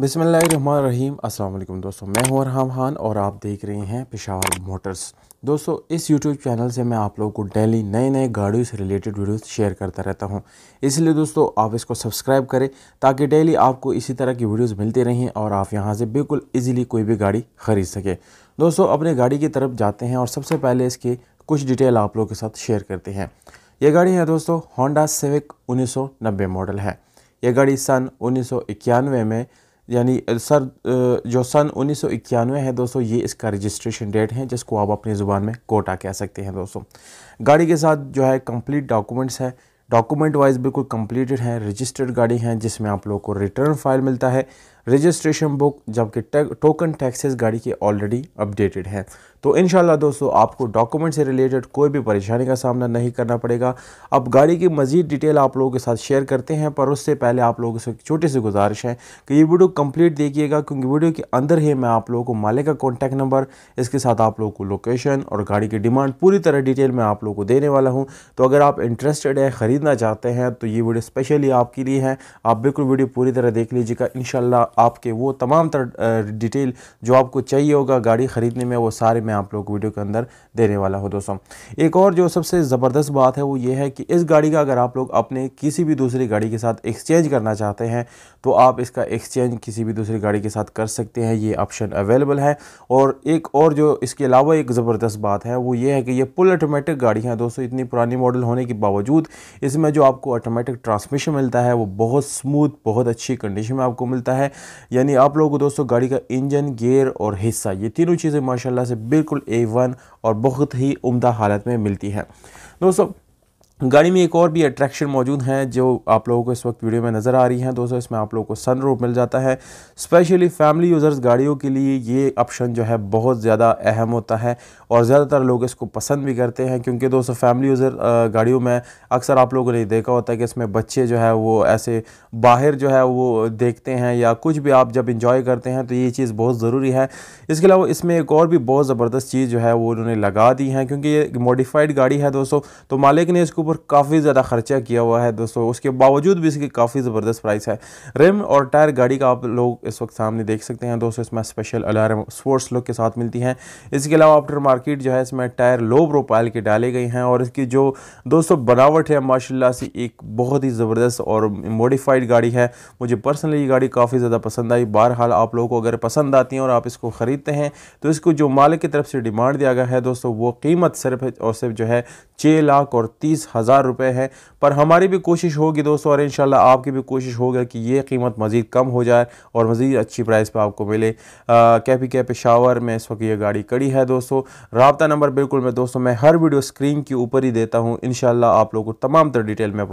बिसमीम अल्लाम दोस्तों मैं हूं अरहम खान और आप देख रहे हैं पेशावर मोटर्स दोस्तों इस YouTube चैनल से मैं आप लोगों को डेली नए नए गाड़ियों से रिलेटेड वीडियोस शेयर करता रहता हूं इसलिए दोस्तों आप इसको सब्सक्राइब करें ताकि डेली आपको इसी तरह की वीडियोस मिलती रहें और आप यहां से बिल्कुल इजीली कोई भी गाड़ी ख़रीद सकें दोस्तों अपने गाड़ी की तरफ जाते हैं और सबसे पहले इसके कुछ डिटेल आप लोगों के साथ शेयर करते हैं यह गाड़ी है दोस्तों होंडा सेविक उन्नीस मॉडल है यह गाड़ी सन उन्नीस में यानी सर जो सन उन्नीस सौ इक्यानवे है दोस्तों ये इसका रजिस्ट्रेशन डेट है जिसको आप अपनी ज़ुबान में कोटा कह सकते हैं दोस्तों गाड़ी के साथ जो है कंप्लीट डॉक्यूमेंट्स है डॉक्यूमेंट वाइज बिल्कुल कंप्लीटेड है रजिस्टर्ड गाड़ी है जिसमें आप लोगों को रिटर्न फाइल मिलता है रजिस्ट्रेशन बुक जबकि टोकन टैक्सेस गाड़ी के ऑलरेडी अपडेटेड हैं तो इन दोस्तों आपको डॉक्यूमेंट से रिलेटेड कोई भी परेशानी का सामना नहीं करना पड़ेगा अब गाड़ी की मज़ीद डिटेल आप लोगों के साथ शेयर करते हैं पर उससे पहले आप लोगों से छोटी सी गुजारिश है कि ये वीडियो कंप्लीट देखिएगा क्योंकि वीडियो के अंदर ही मैं आप लोगों को मालिक का कॉन्टैक्ट नंबर इसके साथ आप लोगों को लोकेशन और गाड़ी की डिमांड पूरी तरह डिटेल में आप लोगों को देने वाला हूँ तो अगर आप इंटरेस्टेड हैं ख़रीदना चाहते हैं तो ये वीडियो स्पेशली आपके लिए है आप बिल्कुल वीडियो पूरी तरह देख लीजिएगा इन आपके वो तमाम तर डिटेल जो आपको चाहिए होगा गाड़ी ख़रीदने में वो सारे मैं आप लोग वीडियो के अंदर देने वाला हूँ दोस्तों एक और जो सबसे ज़बरदस्त बात है वो ये है कि इस गाड़ी का अगर आप लोग अपने किसी भी दूसरी गाड़ी के साथ एक्सचेंज करना चाहते हैं तो आप इसका एक्सचेंज किसी भी दूसरी गाड़ी के साथ कर सकते हैं ये ऑप्शन अवेलेबल है और एक और जो इसके अलावा एक ज़बरदस्त बात है वो ये है कि ये फुल ऑटोमेटिक गाड़ी है दोस्तों इतनी पुरानी मॉडल होने के बावजूद इसमें जो आपको ऑटोमेटिक ट्रांसमिशन मिलता है वो बहुत स्मूथ बहुत अच्छी कंडीशन में आपको मिलता है यानी आप लोगों को दोस्तों गाड़ी का इंजन गेयर और हिस्सा ये तीनों चीज़ें माशाल्लाह से बिल्कुल ए वन और बहुत ही उम्दा हालत में मिलती है दोस्तों गाड़ी में एक और भी अट्रैक्शन मौजूद हैं जो आप लोगों को इस वक्त वीडियो में नज़र आ रही हैं दोस्तों इसमें आप लोगों को सन रूफ मिल जाता है स्पेशली फैमिली यूज़र्स गाड़ियों के लिए ये ऑप्शन जो है बहुत ज़्यादा अहम होता है और ज़्यादातर लोग इसको पसंद भी करते हैं क्योंकि दोस्तों फैमिली यूज़र गाड़ियों में अक्सर आप लोगों ने देखा होता है कि इसमें बच्चे जो है वो ऐसे बाहर जो है वो देखते हैं या कुछ भी आप जब इंजॉय करते हैं तो ये चीज़ बहुत ज़रूरी है इसके अलावा इसमें एक और भी बहुत ज़बरदस्त चीज़ जो है वो उन्होंने लगा दी है क्योंकि ये मॉडिफाइड गाड़ी है दोस्तों तो मालिक ने इसको ऊपर काफ़ी ज़्यादा खर्चा किया हुआ है दोस्तों उसके बावजूद भी इसकी काफ़ी ज़बरदस्त प्राइस है रिम और टायर गाड़ी का आप लोग इस वक्त सामने देख सकते हैं दोस्तों इसमें स्पेशल अलार्म स्पोर्ट्स लुक के साथ मिलती हैं इसके अलावा आफ्टर मार्केट जो है इसमें टायर लो प्रोफाइल के डाले गए हैं और इसकी जो दोस्तों बनावट है माशा से एक बहुत ही ज़बरदस्त और मॉडिफाइड गाड़ी है मुझे पर्सनली ये गाड़ी काफ़ी ज़्यादा पसंद आई बहरहाल आप लोगों को अगर पसंद आती हैं और आप इसको ख़रीदते हैं तो इसको जो मालिक की तरफ से डिमांड दिया गया है दोस्तों वो कीमत सिर्फ और सिर्फ जो है छः लाख और तीस हज़ार रुपये है पर हमारी भी कोशिश होगी दोस्तों और इन आपकी भी कोशिश होगा कि ये कीमत मज़ीद कम हो जाए और मज़ीद अच्छी प्राइस पर आपको मिले कैपी कैपे शावर में इस वक्त ये गाड़ी कड़ी है दोस्तों रबता नंबर बिल्कुल मैं दोस्तों मैं हर वीडियो स्क्रीन के ऊपर ही देता हूँ इन आप लोगों को तमाम तर डिटेल में